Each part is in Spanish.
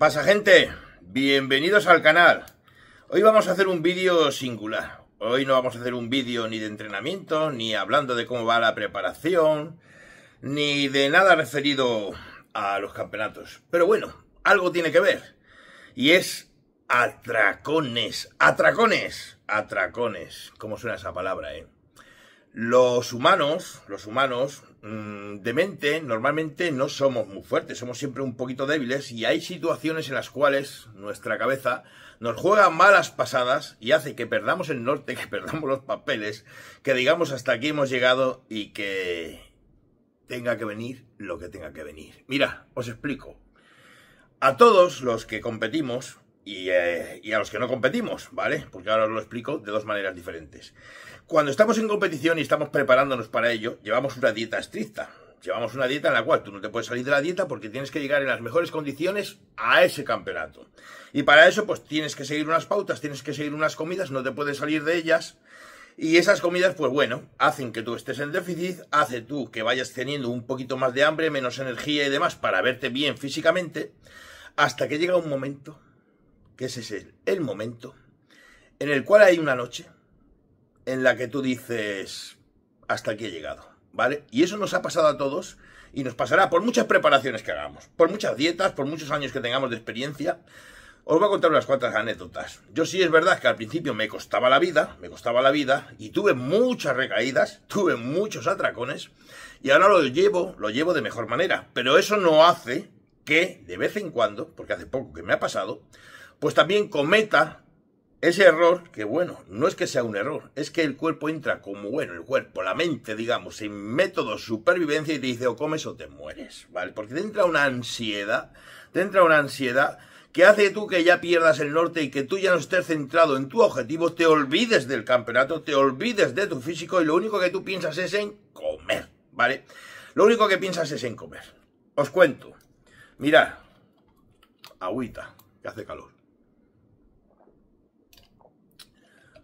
pasa gente? Bienvenidos al canal. Hoy vamos a hacer un vídeo singular. Hoy no vamos a hacer un vídeo ni de entrenamiento, ni hablando de cómo va la preparación, ni de nada referido a los campeonatos. Pero bueno, algo tiene que ver. Y es atracones, atracones, atracones. ¿Cómo suena esa palabra, eh? Los humanos, los humanos, mm, de mente, normalmente no somos muy fuertes, somos siempre un poquito débiles y hay situaciones en las cuales nuestra cabeza nos juega malas pasadas y hace que perdamos el norte, que perdamos los papeles, que digamos hasta aquí hemos llegado y que tenga que venir lo que tenga que venir. Mira, os explico. A todos los que competimos, eh, y, a los que no competimos, ¿vale? Porque ahora os lo explico de dos maneras diferentes. Cuando estamos en competición y estamos preparándonos para ello, llevamos una dieta estricta. Llevamos una dieta en la cual tú no te puedes salir de la dieta porque tienes que llegar en las mejores condiciones a ese campeonato. Y para eso, pues tienes que seguir unas pautas, tienes que seguir unas comidas, no te puedes salir de ellas. Y esas comidas, pues bueno, hacen que tú estés en déficit, hace tú que vayas teniendo un poquito más de hambre, menos energía y demás para verte bien físicamente, hasta que llega un momento que ese es el, momento, en el cual hay una noche en la que tú dices, hasta aquí he llegado, ¿vale? Y eso nos ha pasado a todos y nos pasará por muchas preparaciones que hagamos, por muchas dietas, por muchos años que tengamos de experiencia. Os voy a contar unas cuantas anécdotas. Yo sí es verdad que al principio me costaba la vida, me costaba la vida y tuve muchas recaídas, tuve muchos atracones y ahora lo llevo, lo llevo de mejor manera. Pero eso no hace que de vez en cuando, porque hace poco que me ha pasado, pues también cometa ese error, que bueno, no es que sea un error, es que el cuerpo entra como, bueno, el cuerpo, la mente, digamos, sin método supervivencia y te dice o comes o te mueres, ¿vale? Porque te entra una ansiedad, te entra una ansiedad que hace tú que ya pierdas el norte y que tú ya no estés centrado en tu objetivo, te olvides del campeonato, te olvides de tu físico y lo único que tú piensas es en comer, ¿vale? Lo único que piensas es en comer. Os cuento. Mirad, agüita, que hace calor.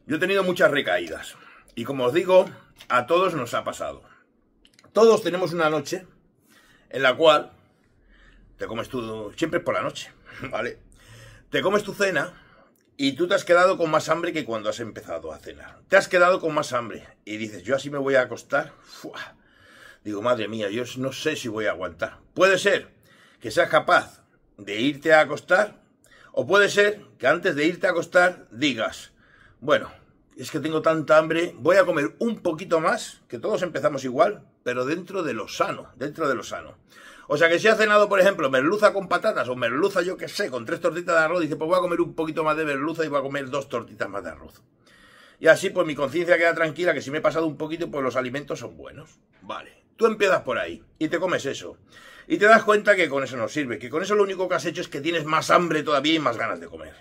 Yo he tenido muchas recaídas. Y como os digo, a todos nos ha pasado. Todos tenemos una noche en la cual te comes tu... Siempre por la noche, ¿vale? Te comes tu cena y tú te has quedado con más hambre que cuando has empezado a cenar. Te has quedado con más hambre. Y dices, yo así me voy a acostar. Digo, madre mía, yo no sé si voy a aguantar. Puede ser que seas capaz de irte a acostar. O puede ser que antes de irte a acostar digas, bueno, es que tengo tanta hambre, voy a comer un poquito más, que todos empezamos igual, pero dentro de lo sano, dentro de lo sano. O sea que si ha cenado, por ejemplo, merluza con patatas o merluza, yo qué sé, con tres tortitas de arroz, dice, pues voy a comer un poquito más de merluza y voy a comer dos tortitas más de arroz. Y así, pues mi conciencia queda tranquila que si me he pasado un poquito, pues los alimentos son buenos. Vale, tú empiezas por ahí y te comes eso. Y te das cuenta que con eso no sirve, que con eso lo único que has hecho es que tienes más hambre todavía y más ganas de comer.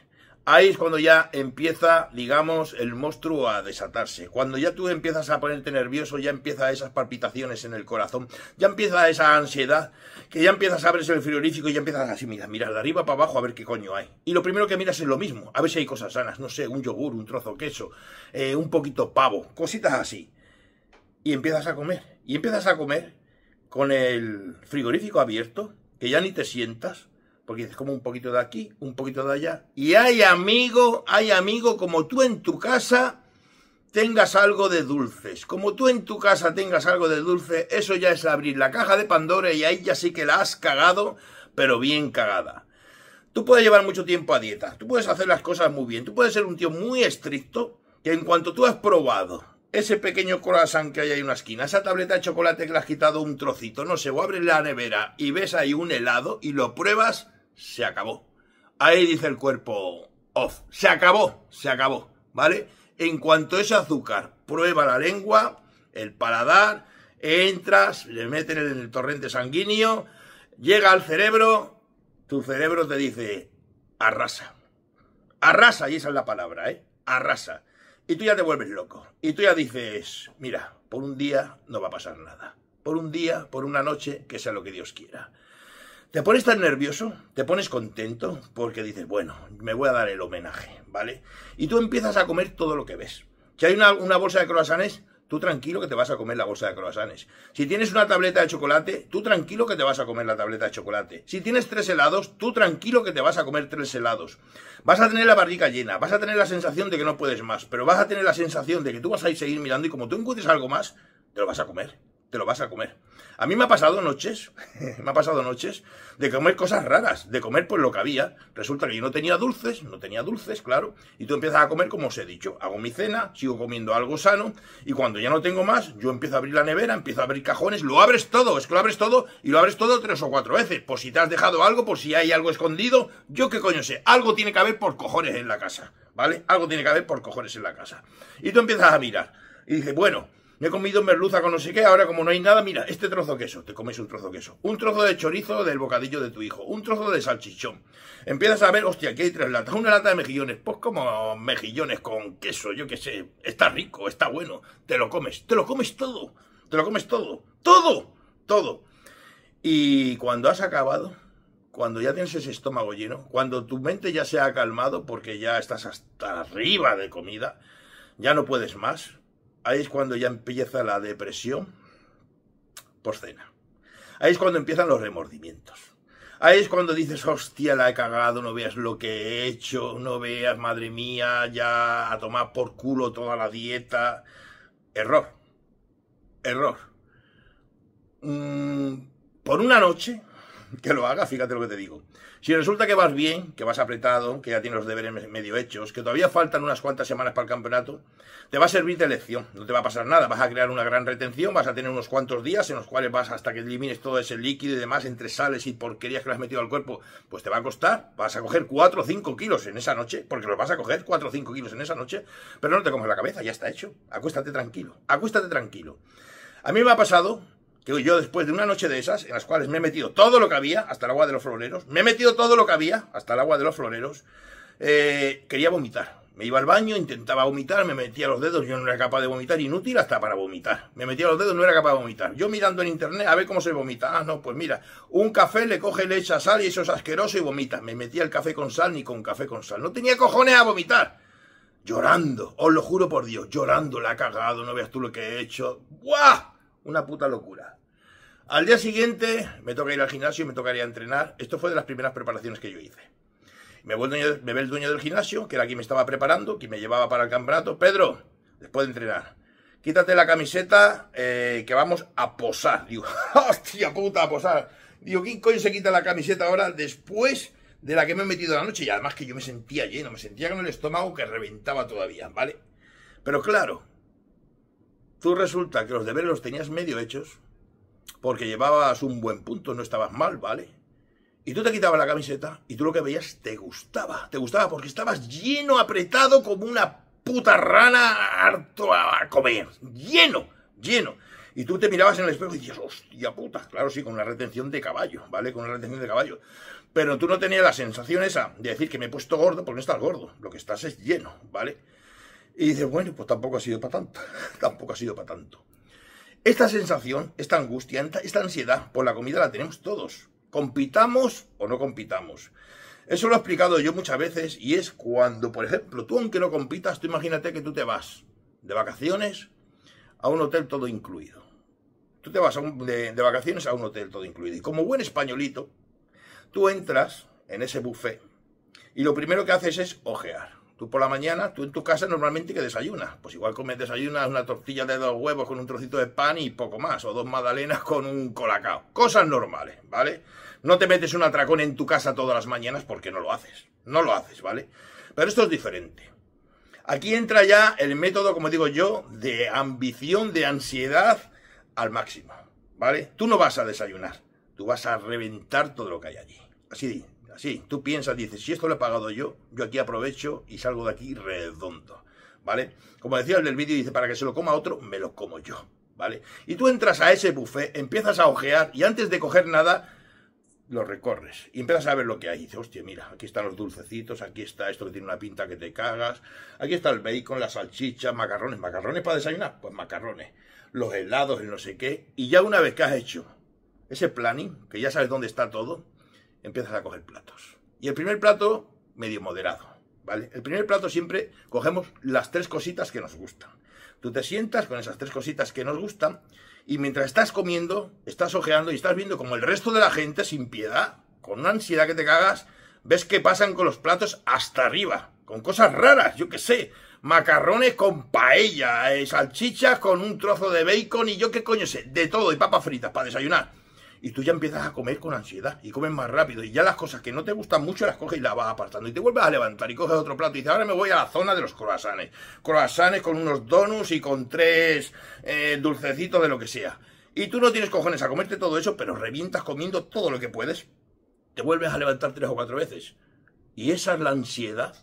Ahí es cuando ya empieza, digamos, el monstruo a desatarse. Cuando ya tú empiezas a ponerte nervioso, ya empieza esas palpitaciones en el corazón, ya empieza esa ansiedad, que ya empiezas a abrirse el frigorífico y ya empiezas así, mira, mira, de arriba para abajo a ver qué coño hay. Y lo primero que miras es lo mismo, a ver si hay cosas sanas, no sé, un yogur, un trozo queso, eh, un poquito pavo, cositas así. Y empiezas a comer, y empiezas a comer con el frigorífico abierto, que ya ni te sientas, porque es como un poquito de aquí, un poquito de allá. Y hay amigo, hay amigo, como tú en tu casa tengas algo de dulces. Como tú en tu casa tengas algo de dulce, eso ya es abrir la caja de Pandora y ahí ya sí que la has cagado, pero bien cagada. Tú puedes llevar mucho tiempo a dieta, tú puedes hacer las cosas muy bien, tú puedes ser un tío muy estricto, que en cuanto tú has probado ese pequeño corazón que hay ahí en una esquina, esa tableta de chocolate que le has quitado un trocito, no sé, o abres la nevera y ves ahí un helado y lo pruebas, se acabó. Ahí dice el cuerpo, off, se acabó, se acabó, ¿vale? En cuanto ese azúcar prueba la lengua, el paladar, entras, le meten en el torrente sanguíneo, llega al cerebro, tu cerebro te dice, arrasa. Arrasa, y esa es la palabra, ¿eh? Arrasa. Y tú ya te vuelves loco. Y tú ya dices, mira, por un día no va a pasar nada. Por un día, por una noche, que sea lo que Dios quiera. Te pones tan nervioso, te pones contento, porque dices, bueno, me voy a dar el homenaje, ¿vale? Y tú empiezas a comer todo lo que ves. Si hay una, bolsa de croissants, tú tranquilo que te vas a comer la bolsa de croissants. Si tienes una tableta de chocolate, tú tranquilo que te vas a comer la tableta de chocolate. Si tienes tres helados, tú tranquilo que te vas a comer tres helados. Vas a tener la barriga llena, vas a tener la sensación de que no puedes más, pero vas a tener la sensación de que tú vas a ir seguir mirando y como tú encuentres algo más, te lo vas a comer te lo vas a comer. A mí me ha pasado noches, me ha pasado noches de comer cosas raras, de comer pues lo que había. Resulta que yo no tenía dulces, no tenía dulces, claro, y tú empiezas a comer como os he dicho. Hago mi cena, sigo comiendo algo sano, y cuando ya no tengo más, yo empiezo a abrir la nevera, empiezo a abrir cajones, lo abres todo, es que lo abres todo, y lo abres todo tres o cuatro veces, por si te has dejado algo, por si hay algo escondido, yo qué coño sé, algo tiene que haber por cojones en la casa, ¿vale? Algo tiene que haber por cojones en la casa. Y tú empiezas a mirar, y dices, bueno, me he comido merluza con no sé qué, ahora como no hay nada, mira, este trozo de queso, te comes un trozo de queso, un trozo de chorizo del bocadillo de tu hijo, un trozo de salchichón. Empiezas a ver, hostia, aquí hay tres latas, una lata de mejillones, pues como mejillones con queso, yo qué sé, está rico, está bueno, te lo comes, te lo comes todo, te lo comes todo, todo, todo. Y cuando has acabado, cuando ya tienes ese estómago lleno, cuando tu mente ya se ha calmado porque ya estás hasta arriba de comida, ya no puedes más, ahí es cuando ya empieza la depresión por cena. Ahí es cuando empiezan los remordimientos. Ahí es cuando dices, hostia, la he cagado, no veas lo que he hecho, no veas, madre mía, ya a tomar por culo toda la dieta. Error. Error. Mm, por una noche que lo haga, fíjate lo que te digo. Si resulta que vas bien, que vas apretado, que ya tienes los deberes medio hechos, que todavía faltan unas cuantas semanas para el campeonato, te va a servir de lección, no te va a pasar nada, vas a crear una gran retención, vas a tener unos cuantos días en los cuales vas hasta que elimines todo ese líquido y demás entre sales y porquerías que le has metido al cuerpo, pues te va a costar, vas a coger 4 o 5 kilos en esa noche, porque los vas a coger 4 o 5 kilos en esa noche, pero no te comes la cabeza, ya está hecho, acuéstate tranquilo, acuéstate tranquilo. A mí me ha pasado yo después de una noche de esas, en las cuales me he metido todo lo que había, hasta el agua de los floreros, me he metido todo lo que había, hasta el agua de los floreros, eh, quería vomitar. Me iba al baño, intentaba vomitar, me metía los dedos, yo no era capaz de vomitar, inútil hasta para vomitar. Me metía los dedos, no era capaz de vomitar. Yo mirando en internet a ver cómo se vomita. Ah, no, pues mira, un café le coge, leche a sal y eso es asqueroso y vomita. Me metía el café con sal ni con café con sal. No tenía cojones a vomitar. Llorando, os lo juro por Dios, llorando, la ha cagado, no veas tú lo que he hecho. ¡Buah! Una puta locura. Al día siguiente me toca ir al gimnasio y me tocaría entrenar. Esto fue de las primeras preparaciones que yo hice. Me, ve el dueño del gimnasio, que era quien me estaba preparando, quien me llevaba para el campeonato. Pedro, después de entrenar, quítate la camiseta eh, que vamos a posar. Digo, hostia puta, a posar. Digo, ¿quién coño se quita la camiseta ahora después de la que me he metido la noche? Y además que yo me sentía lleno, me sentía con el estómago que reventaba todavía, ¿vale? Pero claro, tú resulta que los deberes los tenías medio hechos, porque llevabas un buen punto, no estabas mal, ¿vale? Y tú te quitabas la camiseta y tú lo que veías te gustaba, te gustaba porque estabas lleno, apretado como una puta rana harto a comer, lleno, lleno. Y tú te mirabas en el espejo y dices, hostia puta, claro, sí, con la retención de caballo, ¿vale? Con la retención de caballo. Pero tú no tenías la sensación esa de decir que me he puesto gordo porque no estás gordo, lo que estás es lleno, ¿vale? Y dices, bueno, pues tampoco ha sido para tanto, tampoco ha sido para tanto. Esta sensación, esta angustia, esta ansiedad por la comida la tenemos todos, compitamos o no compitamos. Eso lo he explicado yo muchas veces y es cuando, por ejemplo, tú aunque no compitas, tú imagínate que tú te vas de vacaciones a un hotel todo incluido. Tú te vas de, de vacaciones a un hotel todo incluido. Y como buen españolito, tú entras en ese buffet y lo primero que haces es ojear. Tú por la mañana, tú en tu casa normalmente que desayunas. Pues igual comes desayunas una tortilla de dos huevos con un trocito de pan y poco más. O dos magdalenas con un colacao. Cosas normales, ¿vale? No te metes un atracón en tu casa todas las mañanas porque no lo haces. No lo haces, ¿vale? Pero esto es diferente. Aquí entra ya el método, como digo yo, de ambición, de ansiedad al máximo, ¿vale? Tú no vas a desayunar. Tú vas a reventar todo lo que hay allí. Así de Sí, tú piensas, dices, si esto lo he pagado yo, yo aquí aprovecho y salgo de aquí redondo, ¿vale? Como decía el del vídeo, dice, para que se lo coma otro, me lo como yo, ¿vale? Y tú entras a ese buffet, empiezas a ojear y antes de coger nada, lo recorres y empiezas a ver lo que hay. Y dices, hostia, mira, aquí están los dulcecitos, aquí está esto que tiene una pinta que te cagas, aquí está el bacon, la salchicha, macarrones, macarrones para desayunar, pues macarrones, los helados, y no sé qué. Y ya una vez que has hecho ese planning, que ya sabes dónde está todo, empiezas a coger platos. Y el primer plato, medio moderado, ¿vale? El primer plato siempre cogemos las tres cositas que nos gustan. Tú te sientas con esas tres cositas que nos gustan y mientras estás comiendo, estás ojeando y estás viendo como el resto de la gente, sin piedad, con una ansiedad que te cagas, ves que pasan con los platos hasta arriba, con cosas raras, yo qué sé, macarrones con paella, eh, salchichas con un trozo de bacon y yo qué coño sé, de todo y papas fritas para desayunar y tú ya empiezas a comer con ansiedad y comes más rápido y ya las cosas que no te gustan mucho las coges y las vas apartando y te vuelves a levantar y coges otro plato y dices, ahora me voy a la zona de los croissants. Croissants con unos donuts y con tres eh, dulcecitos de lo que sea. Y tú no tienes cojones a comerte todo eso, pero revientas comiendo todo lo que puedes. Te vuelves a levantar tres o cuatro veces. Y esa es la ansiedad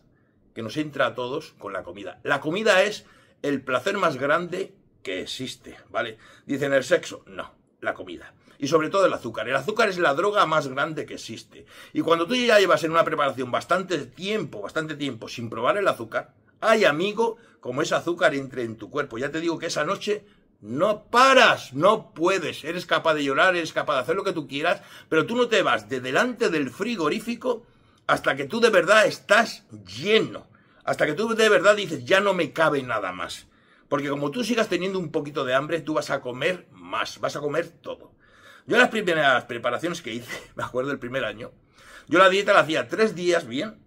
que nos entra a todos con la comida. La comida es el placer más grande que existe, ¿vale? Dicen el sexo, no, la comida y sobre todo el azúcar. El azúcar es la droga más grande que existe. Y cuando tú ya llevas en una preparación bastante tiempo, bastante tiempo sin probar el azúcar, hay amigo, como ese azúcar entre en tu cuerpo. Ya te digo que esa noche no paras, no puedes. Eres capaz de llorar, eres capaz de hacer lo que tú quieras, pero tú no te vas de delante del frigorífico hasta que tú de verdad estás lleno. Hasta que tú de verdad dices, ya no me cabe nada más. Porque como tú sigas teniendo un poquito de hambre, tú vas a comer más, vas a comer todo. Yo las primeras preparaciones que hice, me acuerdo del primer año, yo la dieta la hacía tres días bien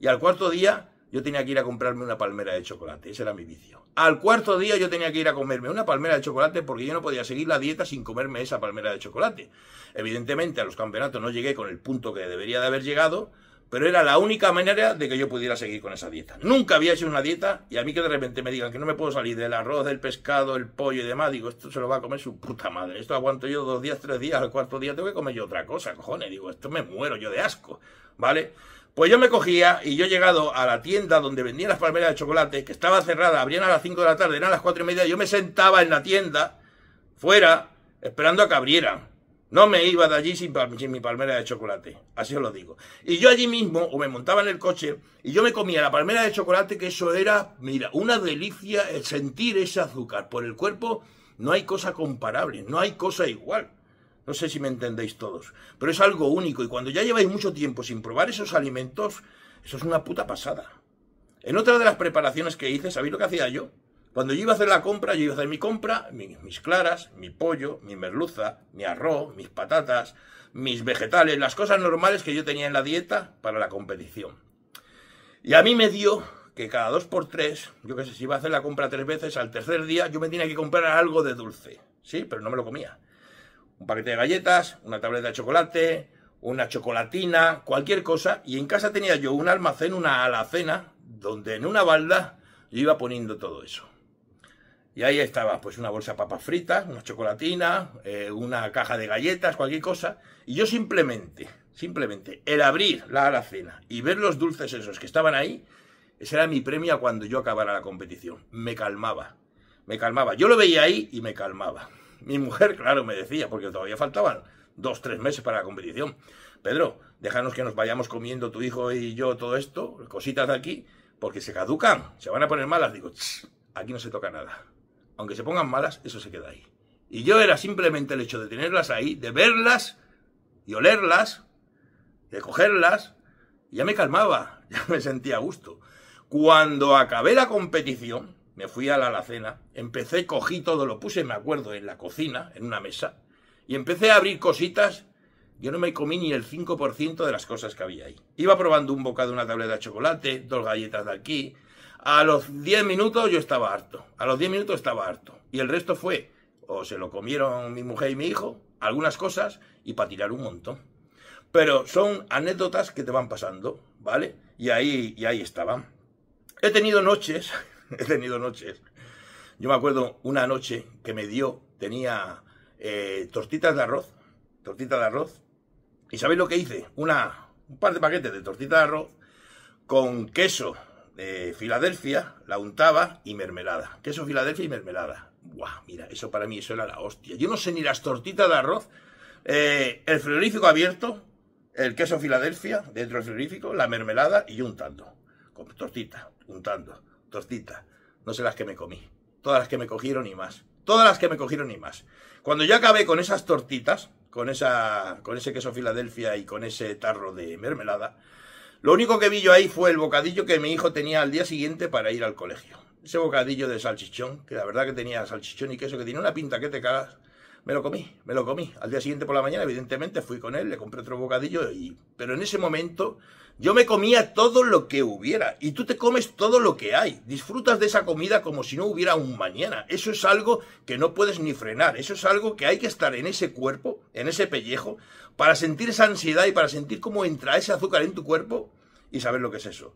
y al cuarto día yo tenía que ir a comprarme una palmera de chocolate. Ese era mi vicio. Al cuarto día yo tenía que ir a comerme una palmera de chocolate porque yo no podía seguir la dieta sin comerme esa palmera de chocolate. Evidentemente a los campeonatos no llegué con el punto que debería de haber llegado, pero era la única manera de que yo pudiera seguir con esa dieta. Nunca había hecho una dieta y a mí que de repente me digan que no me puedo salir del arroz, del pescado, el pollo y demás, digo, esto se lo va a comer su puta madre. Esto aguanto yo dos días, tres días, al cuarto día tengo que comer yo otra cosa, cojones. Digo, esto me muero yo de asco, ¿vale? Pues yo me cogía y yo he llegado a la tienda donde vendían las palmeras de chocolate, que estaba cerrada, abrían a las 5 de la tarde, eran las cuatro y media, yo me sentaba en la tienda, fuera, esperando a que abrieran. No me iba de allí sin, mi palmera de chocolate, así os lo digo. Y yo allí mismo, o me montaba en el coche, y yo me comía la palmera de chocolate, que eso era, mira, una delicia el sentir ese azúcar por el cuerpo. No hay cosa comparable, no hay cosa igual. No sé si me entendéis todos, pero es algo único. Y cuando ya lleváis mucho tiempo sin probar esos alimentos, eso es una puta pasada. En otra de las preparaciones que hice, ¿sabéis lo que hacía yo? Cuando yo iba a hacer la compra, yo iba a hacer mi compra, mis, claras, mi pollo, mi merluza, mi arroz, mis patatas, mis vegetales, las cosas normales que yo tenía en la dieta para la competición. Y a mí me dio que cada dos por tres, yo qué sé, si iba a hacer la compra tres veces, al tercer día yo me tenía que comprar algo de dulce. Sí, pero no me lo comía. Un paquete de galletas, una tableta de chocolate, una chocolatina, cualquier cosa. Y en casa tenía yo un almacén, una alacena, donde en una balda yo iba poniendo todo eso. Y ahí estaba, pues una bolsa de papas fritas, una chocolatina, eh, una caja de galletas, cualquier cosa. Y yo simplemente, simplemente, el abrir la alacena y ver los dulces esos que estaban ahí, ese era mi premio cuando yo acabara la competición. Me calmaba, me calmaba. Yo lo veía ahí y me calmaba. Mi mujer, claro, me decía, porque todavía faltaban dos, tres meses para la competición. Pedro, déjanos que nos vayamos comiendo tu hijo y yo todo esto, cositas de aquí, porque se caducan, se van a poner malas. Digo, aquí no se toca nada aunque se pongan malas, eso se queda ahí. Y yo era simplemente el hecho de tenerlas ahí, de verlas y olerlas, de cogerlas, y ya me calmaba, ya me sentía a gusto. Cuando acabé la competición, me fui a la alacena, empecé, cogí todo, lo puse, me acuerdo, en la cocina, en una mesa, y empecé a abrir cositas. Yo no me comí ni el 5% de las cosas que había ahí. Iba probando un bocado, de una tableta de chocolate, dos galletas de aquí, a los 10 minutos yo estaba harto. A los 10 minutos estaba harto. Y el resto fue, o se lo comieron mi mujer y mi hijo, algunas cosas, y para tirar un montón. Pero son anécdotas que te van pasando, ¿vale? Y ahí, y ahí estaban. He tenido noches, he tenido noches. Yo me acuerdo una noche que me dio, tenía eh, tortitas de arroz, Tortitas de arroz. ¿Y sabéis lo que hice? un par de paquetes de tortitas de arroz con queso eh, Filadelfia, la untaba y mermelada. Queso Filadelfia y mermelada. ¡Guau! mira, eso para mí eso era la hostia. Yo no sé ni las tortitas de arroz. Eh, el frigorífico abierto, el queso Filadelfia dentro del frigorífico, la mermelada y untando. Con tortita, untando, tortita. No sé las que me comí. Todas las que me cogieron y más. Todas las que me cogieron y más. Cuando ya acabé con esas tortitas, con, esa, con ese queso Filadelfia y con ese tarro de mermelada, lo único que vi yo ahí fue el bocadillo que mi hijo tenía al día siguiente para ir al colegio. Ese bocadillo de salchichón, que la verdad que tenía salchichón y queso, que tiene una pinta que te cagas me lo comí, me lo comí. Al día siguiente por la mañana, evidentemente, fui con él, le compré otro bocadillo, y... pero en ese momento yo me comía todo lo que hubiera y tú te comes todo lo que hay. Disfrutas de esa comida como si no hubiera un mañana. Eso es algo que no puedes ni frenar. Eso es algo que hay que estar en ese cuerpo, en ese pellejo, para sentir esa ansiedad y para sentir cómo entra ese azúcar en tu cuerpo y saber lo que es eso.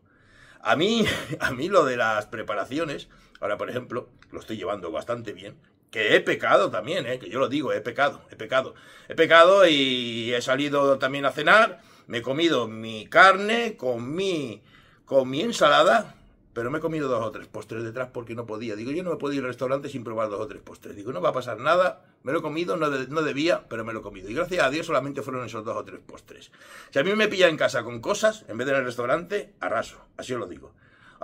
A mí, a mí lo de las preparaciones, ahora por ejemplo, lo estoy llevando bastante bien que he pecado también, eh, que yo lo digo, he pecado, he pecado. He pecado y he salido también a cenar, me he comido mi carne con mi, con mi ensalada, pero me he comido dos o tres postres detrás porque no podía. Digo, yo no me puedo ir al restaurante sin probar dos o tres postres. Digo, no va a pasar nada, me lo he comido, no, no debía, pero me lo he comido. Y gracias a Dios solamente fueron esos dos o tres postres. Si a mí me pilla en casa con cosas, en vez de en el restaurante, arraso, así os lo digo.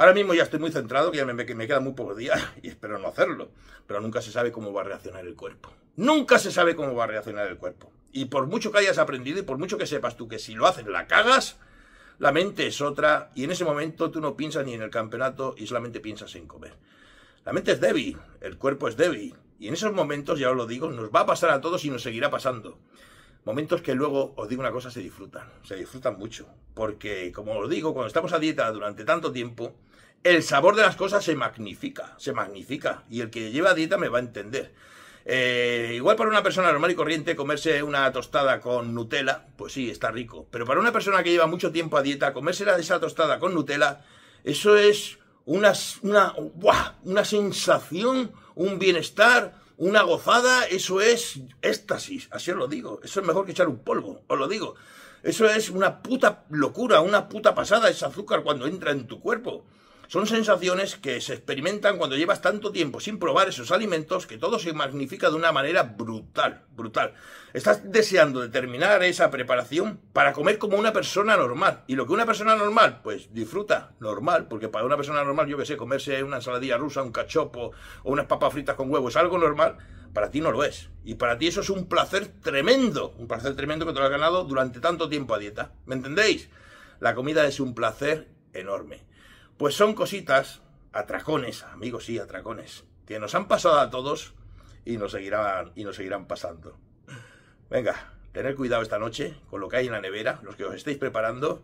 Ahora mismo ya estoy muy centrado, que ya me, me muy poco día y espero no hacerlo. Pero nunca se sabe cómo va a reaccionar el cuerpo. Nunca se sabe cómo va a reaccionar el cuerpo. Y por mucho que hayas aprendido y por mucho que sepas tú que si lo haces la cagas, la mente es otra y en ese momento tú no piensas ni en el campeonato y solamente piensas en comer. La mente es débil, el cuerpo es débil y en esos momentos, ya os lo digo, nos va a pasar a todos y nos seguirá pasando. Momentos que luego, os digo una cosa, se disfrutan, se disfrutan mucho. Porque, como os digo, cuando estamos a dieta durante tanto tiempo, el sabor de las cosas se magnifica, se magnifica. Y el que lleva dieta me va a entender. Eh, igual para una persona normal y corriente comerse una tostada con Nutella, pues sí, está rico. Pero para una persona que lleva mucho tiempo a dieta, comerse esa tostada con Nutella, eso es una, una, una sensación, un bienestar, una gozada, eso es éxtasis, así os lo digo. Eso es mejor que echar un polvo, os lo digo. Eso es una puta locura, una puta pasada ese azúcar cuando entra en tu cuerpo. Son sensaciones que se experimentan cuando llevas tanto tiempo sin probar esos alimentos que todo se magnifica de una manera brutal, brutal. Estás deseando determinar esa preparación para comer como una persona normal. ¿Y lo que una persona normal? Pues disfruta, normal, porque para una persona normal, yo que sé, comerse una ensaladilla rusa, un cachopo o unas papas fritas con huevo es algo normal para ti no lo es. Y para ti eso es un placer tremendo, un placer tremendo que te lo has ganado durante tanto tiempo a dieta. ¿Me entendéis? La comida es un placer enorme. Pues son cositas, atracones, amigos, sí, atracones, que nos han pasado a todos y nos seguirán, y nos seguirán pasando. Venga, tener cuidado esta noche con lo que hay en la nevera, los que os estéis preparando,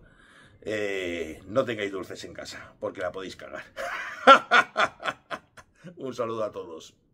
eh, no tengáis dulces en casa, porque la podéis cagar. Un saludo a todos.